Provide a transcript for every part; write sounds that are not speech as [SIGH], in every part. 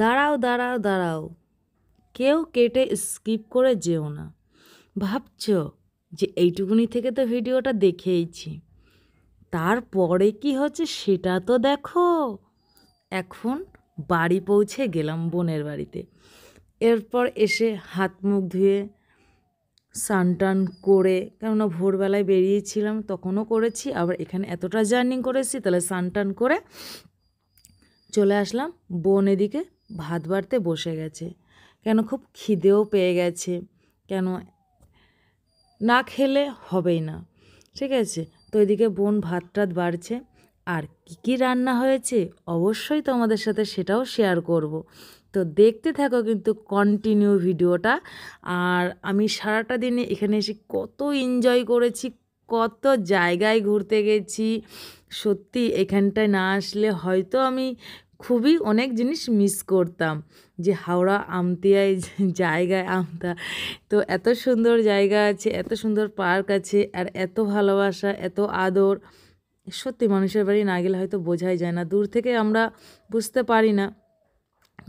দাঁড়াও দাঁড়াও দাঁড়াও কেউ কেটে স্কিপ করে যেও না ভাবছ যে এইটুকুনি থেকে তো ভিডিওটা দেখেইছি তারপরে কি হচ্ছে সেটা তো দেখো এখন বাড়ি পৌঁছে গেলাম বোনের বাড়িতে এরপর এসে হাত মুখ ধুয়ে স্নান টান করে কেননা ভোরবেলায় বেরিয়েছিলাম তখনও করেছি আবার এখানে এতটা জার্নি করেছি তাহলে স্নান টান করে চলে আসলাম বোন এদিকে ভাত বাড়তে বসে গেছে কেন খুব খিদেও পেয়ে গেছে কেন না খেলে হবেই না ঠিক আছে তো এদিকে বোন ভাত টাত বাড়ছে আর কি কি রান্না হয়েছে অবশ্যই তোমাদের সাথে সেটাও শেয়ার করব তো দেখতে থাকো কিন্তু কন্টিনিউ ভিডিওটা আর আমি সারাটা দিনে এখানে এসে কত এনজয় করেছি কত জায়গায় ঘুরতে গেছি সত্যি এখানটায় না আসলে হয়তো আমি খুবই অনেক জিনিস মিস করতাম যে হাওড়া আমতিয়ায় [LAUGHS] জায়গায় আমতা তো এত সুন্দর জায়গা আছে এত সুন্দর পার্ক আছে আর এত ভালোবাসা এত আদর সত্যি মানুষের বাড়ি না গেলে হয়তো বোঝাই যায় না দূর থেকে আমরা বুঝতে পারি না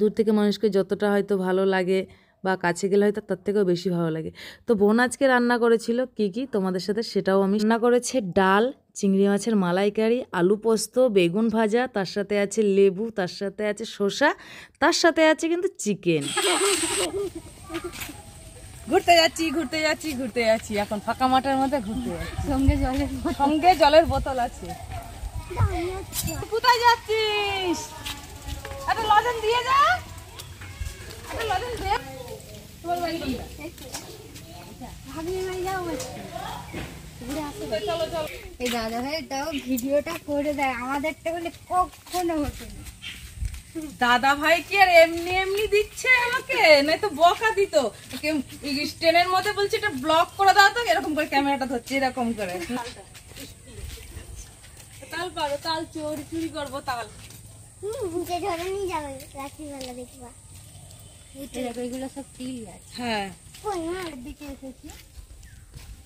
দূর থেকে মানুষকে যতটা হয়তো ভালো লাগে বা কাছে গেলে হয়তো তার থেকেও বেশি ভালো লাগে তো বোন আজকে রান্না করেছিল কি কি তোমাদের সাথে সেটাও আমি রান্না করেছে ডাল চিংড়ি মাছের মালাইকারি আলু পোস্ত বেগুন ভাজা তার সাথে আছে লেবু তার সাথে আছে শসা তার সাথে আছে কিন্তু চিকেন ঘুরতে যাচ্ছি ঘুরতে যাচ্ছি ঘুরতে যাচ্ছি এখন ফাঁকা মাঠের মধ্যে ঘুরতে যাচ্ছি সঙ্গে জলের সঙ্গে জলের বোতল আছে কোথায় যাচ্ছিস একটা লজেন দিয়ে যা একটা লজেন দিয়ে তোমার বাড়ি এই দাদা ভাই কি আর এমনি এমনি দিচ্ছে আমাকে নাই তো বকা দিত ট্রেনের মধ্যে বলছে এটা ব্লক করে দাও তো এরকম করে ক্যামেরাটা ধরছে এরকম করে তাল পারো তাল চোর চুরি করবো তাল হুম যাবে রাত্রিবেলা দেখবা এগুলো সব হ্যাঁ, হ্যাঁ এসেছি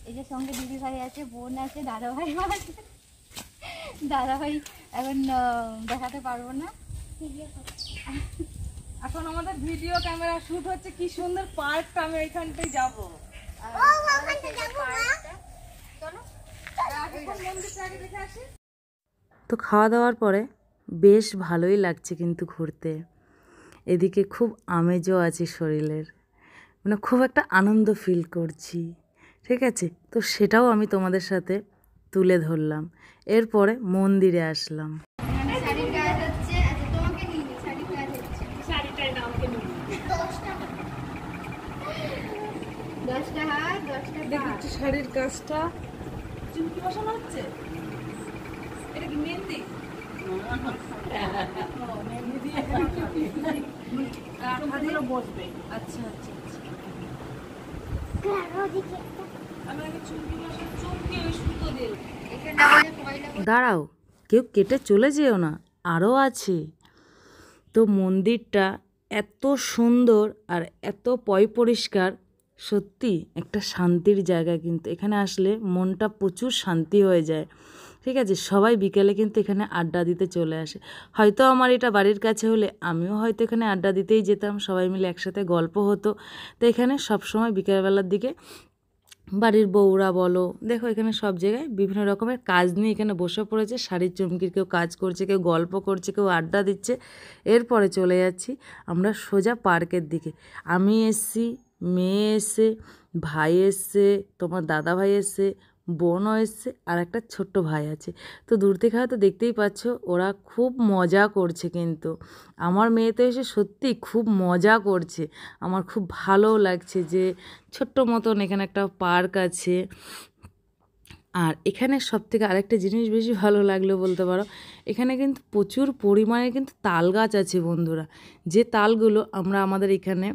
এই যে সঙ্গে আছে বোন আছে এখন দেখাতে পারবো না এখন আমাদের ভিডিও ক্যামেরা শুট হচ্ছে কি সুন্দর পার্কটা আমি ওইখানটাই যাবো তো খাওয়া দাওয়ার পরে বেশ ভালোই লাগছে কিন্তু ঘুরতে এদিকে খুব আমেজও আছে শরীরের মানে খুব একটা আনন্দ ফিল করছি ঠিক আছে তো সেটাও আমি তোমাদের সাথে তুলে ধরলাম এরপরে মন্দিরে আসলাম আচ্ছা, শাড়ির কাজটা মেহেন্দি হ্যাঁ, হ্যাঁ, হ্যাঁ। আচ্ছা, আচ্ছা, আচ্ছা। দাঁড়াও কেউ কেটে চলে যেও না আরও আছে তো মন্দিরটা এত সুন্দর আর এত পয় পরিষ্কার সত্যি একটা শান্তির জায়গা কিন্তু এখানে আসলে মনটা প্রচুর শান্তি হয়ে যায় ঠিক আছে সবাই বিকেলে কিন্তু এখানে আড্ডা দিতে চলে আসে হয়তো আমার এটা বাড়ির কাছে হলে আমিও হয়তো এখানে আড্ডা দিতেই যেতাম সবাই মিলে একসাথে গল্প হতো তো এখানে সবসময় বিকেলবেলার দিকে বাড়ির বউরা বলো দেখো এখানে সব জায়গায় বিভিন্ন রকমের কাজ নিয়ে এখানে বসে পড়েছে শাড়ির চমকির কেউ কাজ করছে কেউ গল্প করছে কেউ আড্ডা দিচ্ছে এরপরে চলে যাচ্ছি আমরা সোজা পার্কের দিকে আমি এসছি মেয়ে এসে ভাই এসছে তোমার দাদা ভাই এসছে বোনও এসছে আর একটা ছোট্ট ভাই আছে তো দূর থেকে হয়তো দেখতেই পাচ্ছ ওরা খুব মজা করছে কিন্তু আমার মেয়ে তো এসে সত্যি খুব মজা করছে আমার খুব ভালোও লাগছে যে ছোট্ট মতন এখানে একটা পার্ক আছে আর এখানে সবথেকে আরেকটা জিনিস বেশি ভালো লাগলো বলতে পারো এখানে কিন্তু প্রচুর পরিমাণে কিন্তু তাল গাছ আছে বন্ধুরা যে তালগুলো আমরা আমাদের এখানে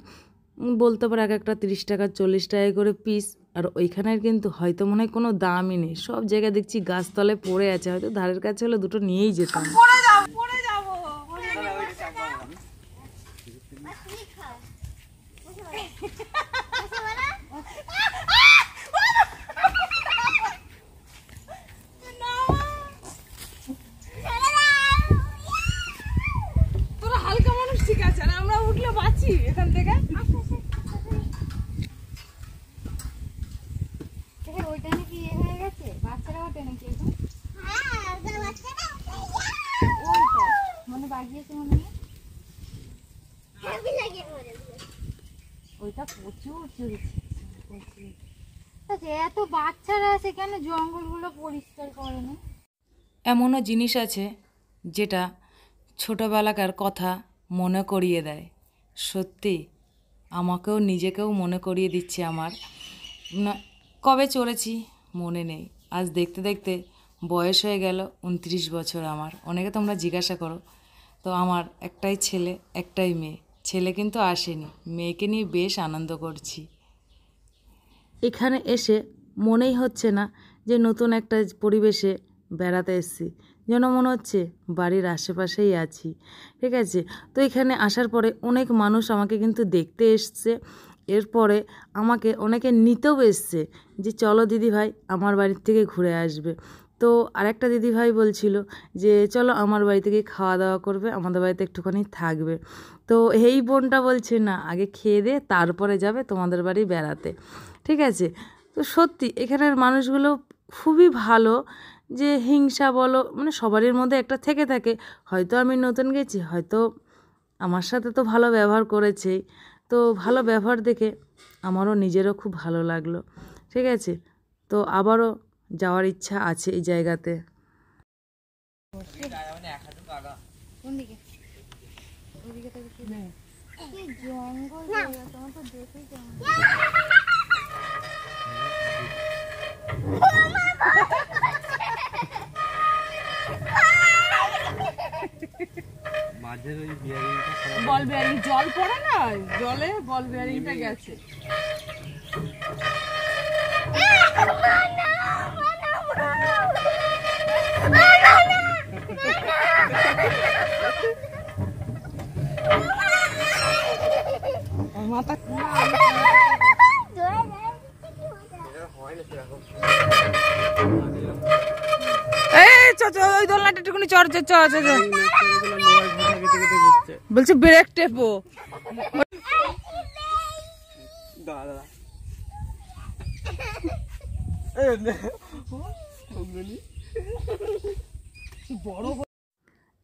বলতে পারো এক একটা তিরিশ টাকা চল্লিশ টাকা করে পিস আর ওইখানের কিন্তু হয়তো মনে হয় কোনো দামই নেই সব জায়গায় দেখছি গাছতলে পড়ে আছে হয়তো ধারের কাছে হলে দুটো নিয়েই যেতাম হালকা মানুষ আমরা উঠলে বাঁচি এখান থেকে আচ্ছা, বাচ্চারা আছে জঙ্গলগুলো পরিষ্কার করে না এমনও জিনিস আছে যেটা ছোটোবেলাকার কথা মনে করিয়ে দেয় সত্যি আমাকেও নিজেকেও মনে করিয়ে দিচ্ছে আমার না কবে চলেছি মনে নেই আজ দেখতে দেখতে বয়স হয়ে গেল উনত্রিশ বছর আমার অনেকে তোমরা জিজ্ঞাসা করো তো আমার একটাই ছেলে একটাই মেয়ে ছেলে কিন্তু আসেনি মেয়েকে নিয়ে বেশ আনন্দ করছি এখানে এসে মনেই হচ্ছে না যে নতুন একটা পরিবেশে বেড়াতে এসেছি যেন মনে হচ্ছে বাড়ির আশেপাশেই আছি ঠিক আছে তো এখানে আসার পরে অনেক মানুষ আমাকে কিন্তু দেখতে এসছে এরপরে আমাকে অনেকে নিতেও এসছে যে চলো দিদি ভাই আমার বাড়ির থেকে ঘুরে আসবে তো আরেকটা দিদিভাই বলছিল যে চলো আমার বাড়িতে গিয়ে খাওয়া দাওয়া করবে আমাদের বাড়িতে একটুখানি থাকবে তো এই বোনটা বলছে না আগে খেয়ে দে তারপরে যাবে তোমাদের বাড়ি বেড়াতে ঠিক আছে তো সত্যি এখানের মানুষগুলো খুবই ভালো যে হিংসা বলো মানে সবারই মধ্যে একটা থেকে থাকে হয়তো আমি নতুন গেছি হয়তো আমার সাথে তো ভালো ব্যবহার করেছেই তো ভালো ব্যবহার দেখে আমারও নিজেরও খুব ভালো লাগলো ঠিক আছে তো আবারও যাওয়ার ইচ্ছা আছে এই জায়গাতে বল বিয়ারিং জল পড়ে না জলে বল বিয়ারিংটা গেছে ওই দোলনাটা একটুখানি চর চর চর বলছে ব্রেক টেপো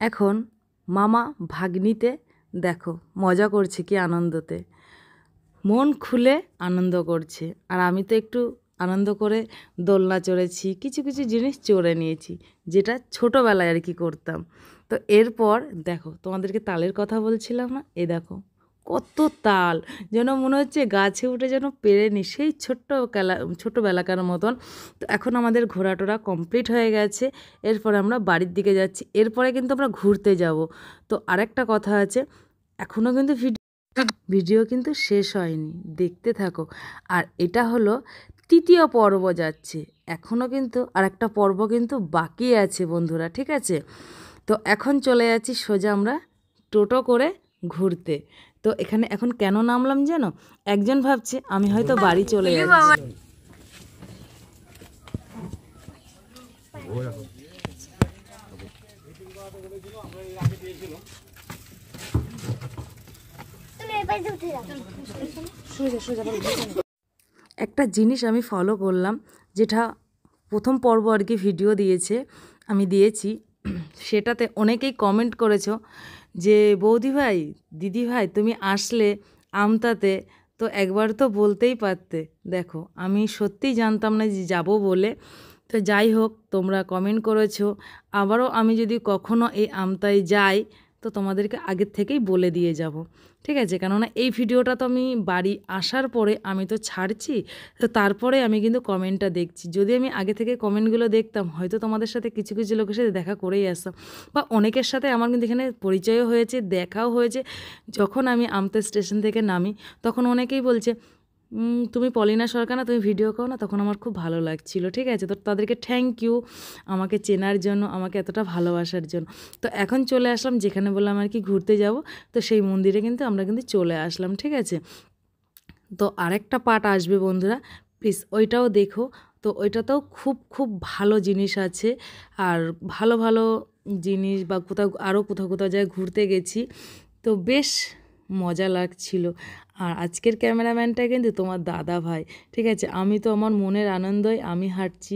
এখন মামা ভাগ্নিতে দেখো মজা করছে কি আনন্দতে মন খুলে আনন্দ করছে আর আমি তো একটু আনন্দ করে দোলনা চড়েছি কিছু কিছু জিনিস চড়ে নিয়েছি যেটা ছোটোবেলায় আর কি করতাম তো এরপর দেখো তোমাদেরকে তালের কথা বলছিলাম না এ দেখো কত তাল যেন মনে হচ্ছে গাছে উঠে যেন পেরে নি সেই ছোট্ট কেলা ছোটোবেলাকার মতন তো এখন আমাদের ঘোরাটোরা কমপ্লিট হয়ে গেছে এরপরে আমরা বাড়ির দিকে যাচ্ছি এরপরে কিন্তু আমরা ঘুরতে যাব তো আরেকটা কথা আছে এখনও কিন্তু ভিডিও ভিডিও কিন্তু শেষ হয়নি দেখতে থাকো আর এটা হলো তৃতীয় পর্ব যাচ্ছে এখনও কিন্তু আর একটা পর্ব কিন্তু বাকি আছে বন্ধুরা ঠিক আছে তো এখন চলে যাচ্ছি সোজা আমরা টোটো করে ঘুরতে তো এখানে এখন কেন নামলাম যেন একজন ভাবছে আমি হয়তো বাড়ি চলে যাচ্ছি সোজা সোজা একটা জিনিস আমি ফলো করলাম যেটা প্রথম পর্ব আর কি ভিডিও দিয়েছে আমি দিয়েছি সেটাতে অনেকেই কমেন্ট করেছ যে বৌদি ভাই দিদি ভাই তুমি আসলে আমতাতে তো একবার তো বলতেই পারতে দেখো আমি সত্যিই জানতাম না যে যাবো বলে তো যাই হোক তোমরা কমেন্ট করেছো আবারও আমি যদি কখনো এই আমতায় যাই তো তোমাদেরকে আগের থেকেই বলে দিয়ে যাব ঠিক আছে কেননা এই ভিডিওটা তো আমি বাড়ি আসার পরে আমি তো ছাড়ছি তো তারপরে আমি কিন্তু কমেন্টটা দেখছি যদি আমি আগে থেকে কমেন্টগুলো দেখতাম হয়তো তোমাদের সাথে কিছু কিছু লোকের সাথে দেখা করেই আসতাম বা অনেকের সাথে আমার কিন্তু এখানে পরিচয়ও হয়েছে দেখাও হয়েছে যখন আমি আমতে স্টেশন থেকে নামি তখন অনেকেই বলছে তুমি পলিনা সরকার না তুমি ভিডিও করো না তখন আমার খুব ভালো লাগছিল ঠিক আছে তো তাদেরকে থ্যাংক ইউ আমাকে চেনার জন্য আমাকে এতটা ভালোবাসার জন্য তো এখন চলে আসলাম যেখানে বললাম আর কি ঘুরতে যাব তো সেই মন্দিরে কিন্তু আমরা কিন্তু চলে আসলাম ঠিক আছে তো আরেকটা পার্ট আসবে বন্ধুরা প্লিজ ওইটাও দেখো তো ওইটাতেও খুব খুব ভালো জিনিস আছে আর ভালো ভালো জিনিস বা কোথাও আরও কোথাও কোথাও যায় ঘুরতে গেছি তো বেশ মজা লাগছিল আর আজকের ক্যামেরাম্যানটা কিন্তু তোমার দাদা ভাই ঠিক আছে আমি তো আমার মনের আনন্দই আমি হাঁটছি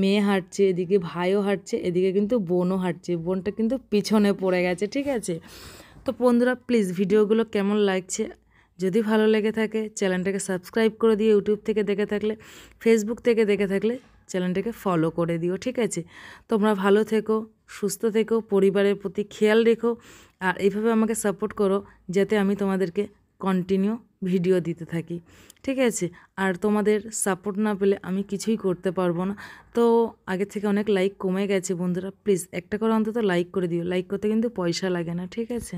মেয়ে হাঁটছে এদিকে ভাইও হাঁটছে এদিকে কিন্তু বোনও হাঁটছে বোনটা কিন্তু পিছনে পড়ে গেছে ঠিক আছে তো বন্ধুরা প্লিজ ভিডিওগুলো কেমন লাগছে যদি ভালো লেগে থাকে চ্যানেলটাকে সাবস্ক্রাইব করে দিও ইউটিউব থেকে দেখে থাকলে ফেসবুক থেকে দেখে থাকলে চ্যানেলটাকে ফলো করে দিও ঠিক আছে তোমরা ভালো থেকো সুস্থ থেকো পরিবারের প্রতি খেয়াল রেখো আর এইভাবে আমাকে সাপোর্ট করো যাতে আমি তোমাদেরকে কন্টিনিউ ভিডিও দিতে থাকি ঠিক আছে আর তোমাদের সাপোর্ট না পেলে আমি কিছুই করতে পারবো না তো আগে থেকে অনেক লাইক কমে গেছে বন্ধুরা প্লিজ একটা করে অন্তত লাইক করে দিও লাইক করতে কিন্তু পয়সা লাগে না ঠিক আছে